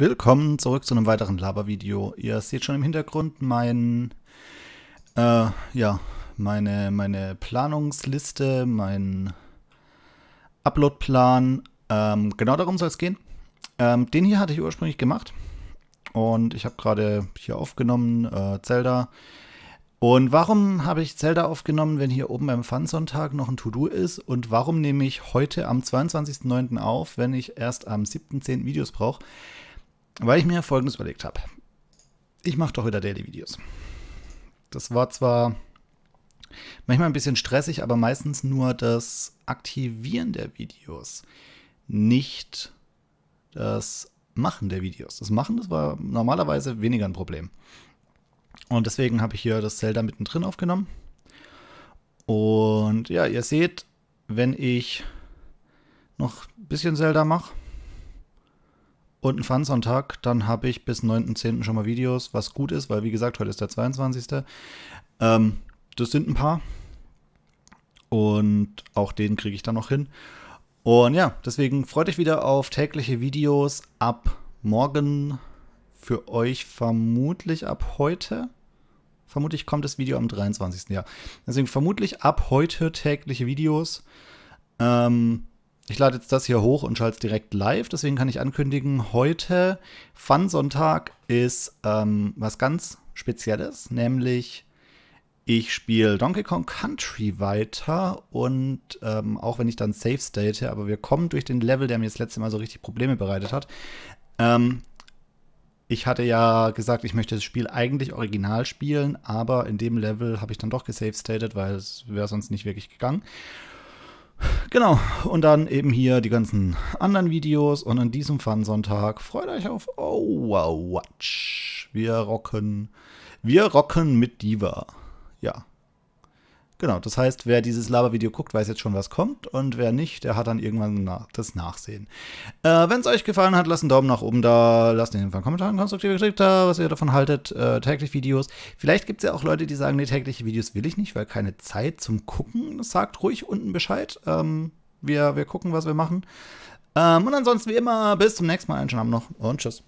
Willkommen zurück zu einem weiteren Laber-Video. Ihr seht schon im Hintergrund mein, äh, ja, meine, meine Planungsliste, mein Uploadplan. Ähm, genau darum soll es gehen. Ähm, den hier hatte ich ursprünglich gemacht und ich habe gerade hier aufgenommen, äh, Zelda. Und warum habe ich Zelda aufgenommen, wenn hier oben beim Fun-Sonntag noch ein To-Do ist? Und warum nehme ich heute am 22.09. auf, wenn ich erst am 7.10. Videos brauche? Weil ich mir folgendes überlegt habe. Ich mache doch wieder Daily Videos. Das war zwar manchmal ein bisschen stressig, aber meistens nur das Aktivieren der Videos, nicht das Machen der Videos. Das Machen, das war normalerweise weniger ein Problem. Und deswegen habe ich hier das Zelda mittendrin aufgenommen. Und ja, ihr seht, wenn ich noch ein bisschen Zelda mache, und einen Fun-Sonntag, dann habe ich bis 9.10. schon mal Videos, was gut ist, weil wie gesagt, heute ist der 22. Ähm, das sind ein paar. Und auch den kriege ich dann noch hin. Und ja, deswegen freut euch wieder auf tägliche Videos ab morgen. Für euch vermutlich ab heute. Vermutlich kommt das Video am 23. Ja. Deswegen vermutlich ab heute tägliche Videos. Ähm, ich lade jetzt das hier hoch und schalte es direkt live. Deswegen kann ich ankündigen, heute Fun-Sonntag ist ähm, was ganz Spezielles, nämlich ich spiele Donkey Kong Country weiter und ähm, auch wenn ich dann Safe State, aber wir kommen durch den Level, der mir das letzte Mal so richtig Probleme bereitet hat. Ähm, ich hatte ja gesagt, ich möchte das Spiel eigentlich original spielen, aber in dem Level habe ich dann doch gesafe gesavestated, weil es wäre sonst nicht wirklich gegangen. Genau, und dann eben hier die ganzen anderen Videos und an diesem Fun-Sonntag freut euch auf Overwatch. Wir rocken, wir rocken mit Diva. Ja. Genau, das heißt, wer dieses Labervideo guckt, weiß jetzt schon, was kommt. Und wer nicht, der hat dann irgendwann das Nachsehen. Äh, Wenn es euch gefallen hat, lasst einen Daumen nach oben da. Lasst in den Kommentaren konstruktive Kritik da, was ihr davon haltet. Äh, täglich Videos. Vielleicht gibt es ja auch Leute, die sagen, nee, tägliche Videos will ich nicht, weil keine Zeit zum Gucken. Das sagt ruhig unten Bescheid. Ähm, wir, wir gucken, was wir machen. Ähm, und ansonsten wie immer, bis zum nächsten Mal. Einen schönen Abend noch und tschüss.